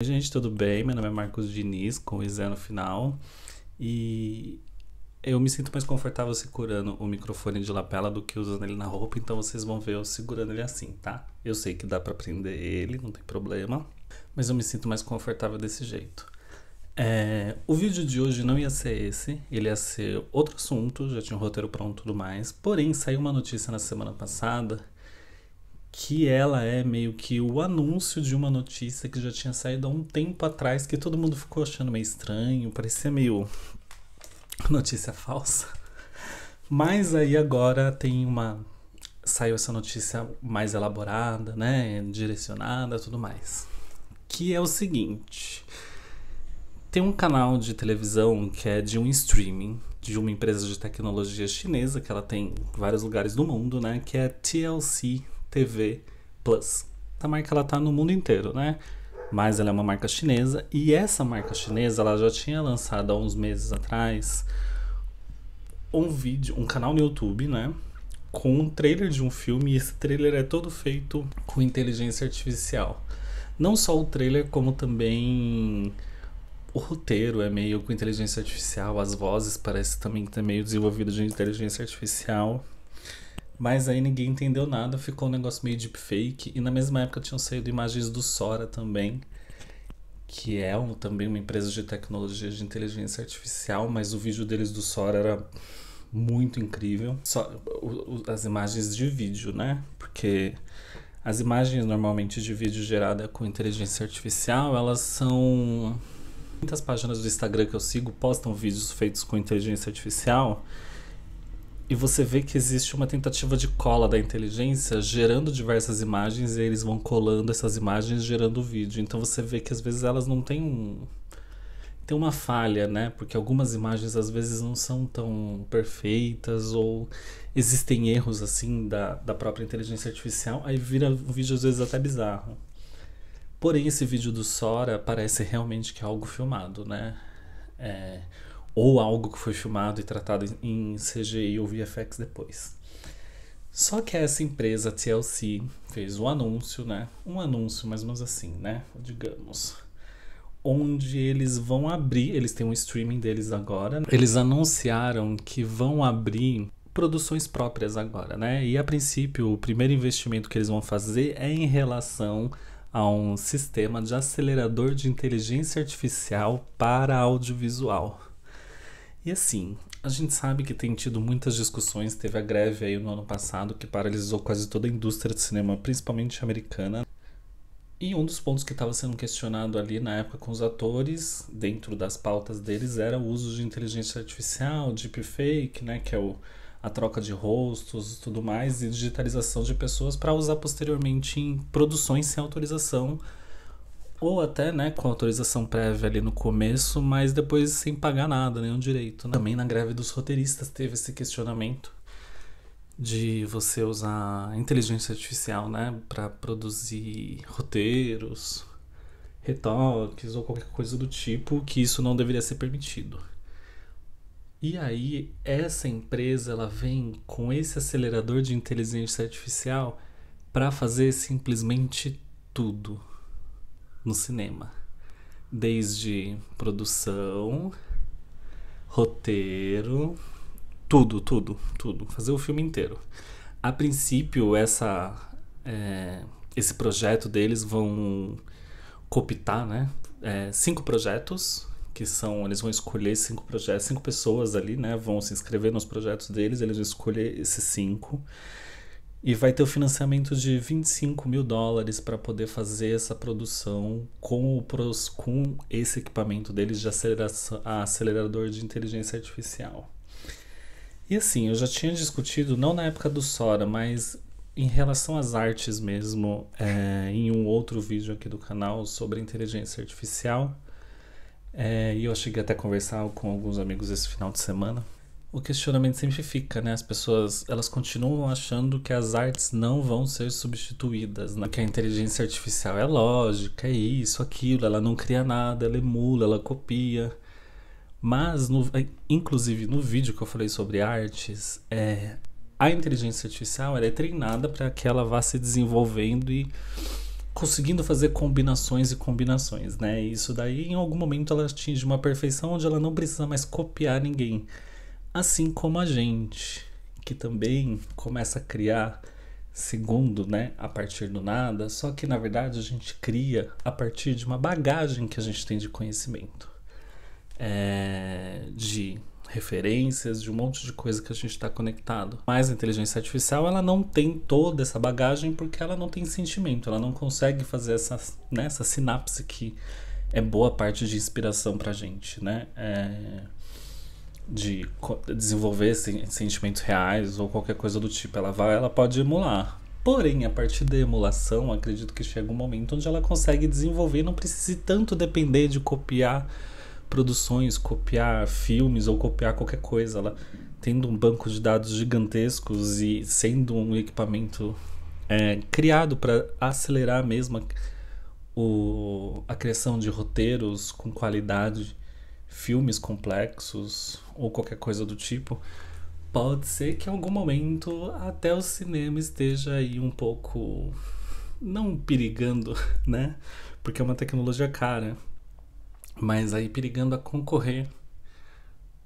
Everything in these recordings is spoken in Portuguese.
Oi, gente, tudo bem? Meu nome é Marcos Diniz, com o Z no final. E eu me sinto mais confortável segurando o microfone de lapela do que usando ele na roupa, então vocês vão ver eu segurando ele assim, tá? Eu sei que dá para prender ele, não tem problema, mas eu me sinto mais confortável desse jeito. É, o vídeo de hoje não ia ser esse, ele ia ser outro assunto, já tinha um roteiro pronto e tudo mais, porém saiu uma notícia na semana passada que ela é meio que o anúncio de uma notícia que já tinha saído há um tempo atrás, que todo mundo ficou achando meio estranho, parecia meio notícia falsa. Mas aí agora tem uma saiu essa notícia mais elaborada, né, direcionada, tudo mais. Que é o seguinte: tem um canal de televisão que é de um streaming de uma empresa de tecnologia chinesa que ela tem em vários lugares do mundo, né, que é TLC TV Plus. A marca ela tá no mundo inteiro, né? Mas ela é uma marca chinesa e essa marca chinesa ela já tinha lançado há uns meses atrás um vídeo, um canal no YouTube, né? Com um trailer de um filme e esse trailer é todo feito com inteligência artificial. Não só o trailer, como também o roteiro é meio com inteligência artificial, as vozes parece também que tá meio desenvolvido de inteligência artificial. Mas aí ninguém entendeu nada, ficou um negócio meio deepfake. E na mesma época tinham saído imagens do Sora também, que é um, também uma empresa de tecnologia de inteligência artificial, mas o vídeo deles do Sora era muito incrível. Só, o, o, as imagens de vídeo, né? Porque as imagens normalmente de vídeo gerada com inteligência artificial, elas são. Muitas páginas do Instagram que eu sigo postam vídeos feitos com inteligência artificial e você vê que existe uma tentativa de cola da inteligência gerando diversas imagens e eles vão colando essas imagens gerando o vídeo. Então você vê que às vezes elas não têm um tem uma falha, né? Porque algumas imagens às vezes não são tão perfeitas ou existem erros assim da, da própria inteligência artificial, aí vira um vídeo às vezes até bizarro. Porém, esse vídeo do Sora parece realmente que é algo filmado, né? É, ou algo que foi filmado e tratado em CGI ou VFX depois. Só que essa empresa TLC fez um anúncio, né? Um anúncio mais ou menos assim, né? Digamos. Onde eles vão abrir, eles têm um streaming deles agora. Né? Eles anunciaram que vão abrir produções próprias agora, né? E a princípio, o primeiro investimento que eles vão fazer é em relação a um sistema de acelerador de inteligência artificial para audiovisual. E assim, a gente sabe que tem tido muitas discussões, teve a greve aí no ano passado que paralisou quase toda a indústria de cinema, principalmente americana. E um dos pontos que estava sendo questionado ali na época com os atores, dentro das pautas deles, era o uso de inteligência artificial, deepfake, né, que é o, a troca de rostos e tudo mais, e digitalização de pessoas para usar posteriormente em produções sem autorização ou até né, com autorização prévia ali no começo, mas depois sem pagar nada, nenhum direito. Né? Também na greve dos roteiristas teve esse questionamento de você usar inteligência artificial né, para produzir roteiros, retoques ou qualquer coisa do tipo, que isso não deveria ser permitido. E aí, essa empresa ela vem com esse acelerador de inteligência artificial para fazer simplesmente tudo no cinema. Desde produção, roteiro, tudo, tudo, tudo. Fazer o filme inteiro. A princípio, essa, é, esse projeto deles vão copitar, né? É, cinco projetos que são eles vão escolher cinco projetos cinco pessoas ali né vão se inscrever nos projetos deles eles vão escolher esses cinco e vai ter o financiamento de 25 mil dólares para poder fazer essa produção com, o, com esse equipamento deles de aceleração, acelerador de inteligência artificial. E assim, eu já tinha discutido, não na época do Sora, mas em relação às artes mesmo, é, em um outro vídeo aqui do canal sobre inteligência artificial. É, e eu cheguei até a conversar com alguns amigos esse final de semana o questionamento sempre fica, né? As pessoas, elas continuam achando que as artes não vão ser substituídas, né? Que a inteligência artificial é lógica, é isso, aquilo, ela não cria nada, ela emula, ela copia. Mas, no, eh, inclusive, no vídeo que eu falei sobre artes, é, a inteligência artificial ela é treinada para que ela vá se desenvolvendo e conseguindo fazer combinações e combinações, né? E isso daí, em algum momento, ela atinge uma perfeição onde ela não precisa mais copiar ninguém assim como a gente, que também começa a criar segundo, né, a partir do nada, só que na verdade a gente cria a partir de uma bagagem que a gente tem de conhecimento, é, de referências, de um monte de coisa que a gente está conectado. Mas a inteligência artificial ela não tem toda essa bagagem porque ela não tem sentimento, ela não consegue fazer essa, né, essa sinapse que é boa parte de inspiração para gente, né? É de desenvolver sentimentos reais ou qualquer coisa do tipo. Ela vai, ela pode emular. Porém, a partir da emulação, acredito que chega um momento onde ela consegue desenvolver, não precise tanto depender de copiar produções, copiar filmes ou copiar qualquer coisa. Ela tendo um banco de dados gigantescos e sendo um equipamento é, criado para acelerar mesmo a, o, a criação de roteiros com qualidade filmes complexos ou qualquer coisa do tipo, pode ser que em algum momento até o cinema esteja aí um pouco não perigando, né? Porque é uma tecnologia cara, mas aí perigando a concorrer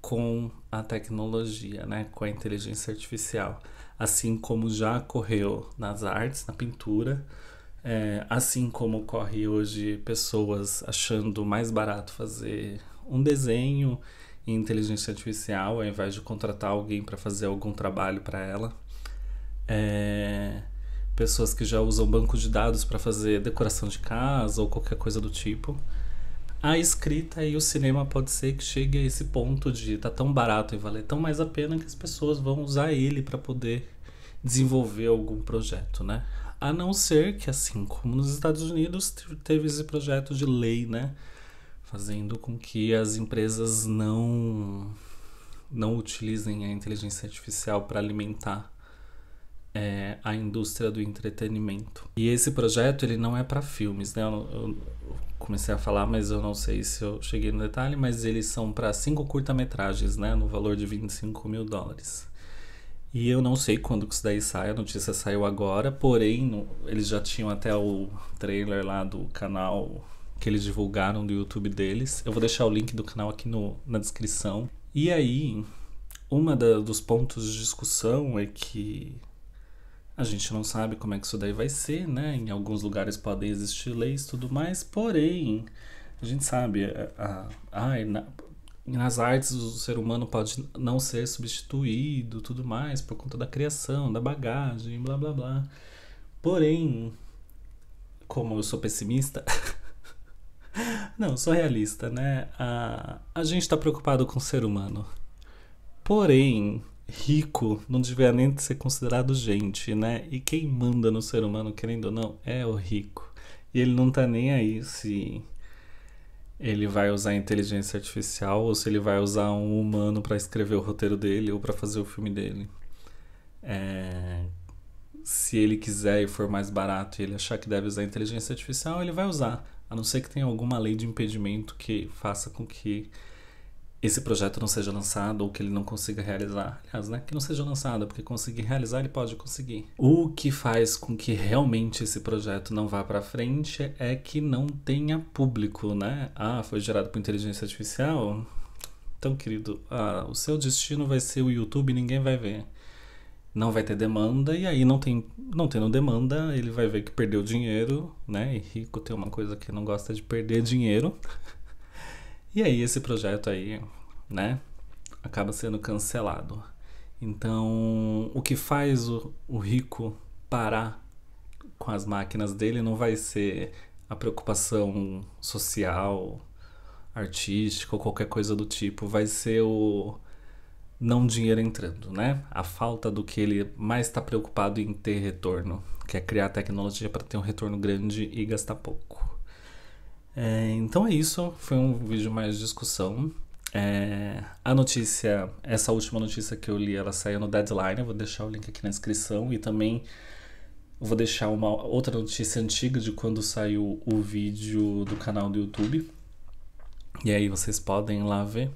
com a tecnologia, né? Com a inteligência artificial, assim como já ocorreu nas artes, na pintura, é, assim como ocorre hoje pessoas achando mais barato fazer um desenho em inteligência artificial, ao invés de contratar alguém para fazer algum trabalho para ela. É, pessoas que já usam banco de dados para fazer decoração de casa ou qualquer coisa do tipo. A escrita e o cinema pode ser que chegue a esse ponto de tá tão barato e valer tão mais a pena que as pessoas vão usar ele para poder desenvolver algum projeto, né? A não ser que, assim como nos Estados Unidos, teve esse projeto de lei, né? fazendo com que as empresas não não utilizem a inteligência artificial para alimentar é, a indústria do entretenimento. E esse projeto ele não é para filmes, né? Eu, eu, comecei a falar, mas eu não sei se eu cheguei no detalhe, mas eles são para cinco curta-metragens, né? No valor de 25 mil dólares. E eu não sei quando que isso daí sai, a notícia saiu agora, porém no, eles já tinham até o trailer lá do canal que eles divulgaram do YouTube deles. Eu vou deixar o link do canal aqui no, na descrição. E aí, uma da, dos pontos de discussão é que a gente não sabe como é que isso daí vai ser, né? Em alguns lugares podem existir leis e tudo mais, porém, a gente sabe, a, a, a na, nas artes o ser humano pode não ser substituído, tudo mais, por conta da criação, da bagagem, blá blá blá. Porém, como eu sou pessimista, Não, sou realista, né? A, a gente está preocupado com o ser humano. Porém, rico não devia nem ser considerado gente, né? E quem manda no ser humano, querendo ou não, é o rico. E ele não tá nem aí se ele vai usar inteligência artificial ou se ele vai usar um humano para escrever o roteiro dele ou para fazer o filme dele. É... Se ele quiser e for mais barato e ele achar que deve usar inteligência artificial, ele vai usar. A não ser que tenha alguma lei de impedimento que faça com que esse projeto não seja lançado ou que ele não consiga realizar. Aliás, né, que não seja lançado, porque conseguir realizar ele pode conseguir. O que faz com que realmente esse projeto não vá para frente é que não tenha público, né? Ah, foi gerado por inteligência artificial? Então, querido, ah, o seu destino vai ser o YouTube e ninguém vai ver não vai ter demanda e aí não tem não tendo demanda ele vai ver que perdeu dinheiro né e rico tem uma coisa que não gosta de perder dinheiro e aí esse projeto aí né acaba sendo cancelado então o que faz o, o rico parar com as máquinas dele não vai ser a preocupação social artística ou qualquer coisa do tipo vai ser o não dinheiro entrando, né? A falta do que ele mais está preocupado em ter retorno, que é criar tecnologia para ter um retorno grande e gastar pouco. É, então é isso, foi um vídeo mais de discussão. É, a notícia, essa última notícia que eu li, ela saiu no deadline, eu vou deixar o link aqui na descrição e também vou deixar uma outra notícia antiga de quando saiu o vídeo do canal do YouTube. E aí vocês podem lá ver.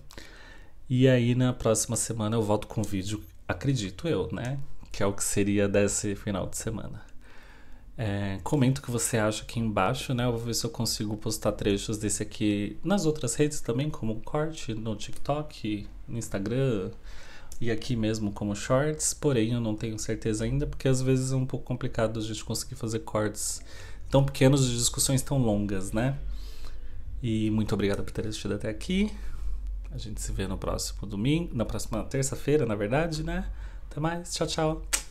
E aí na próxima semana eu volto com um vídeo, acredito eu, né? Que é o que seria desse final de semana. É, comenta o que você acha aqui embaixo, né? Eu vou ver se eu consigo postar trechos desse aqui nas outras redes também, como corte no TikTok, no Instagram e aqui mesmo como shorts. Porém, eu não tenho certeza ainda, porque às vezes é um pouco complicado a gente conseguir fazer cortes tão pequenos de discussões tão longas, né? E muito obrigado por ter assistido até aqui. A gente se vê no próximo domingo, na próxima terça-feira, na verdade, né? Até mais. Tchau, tchau.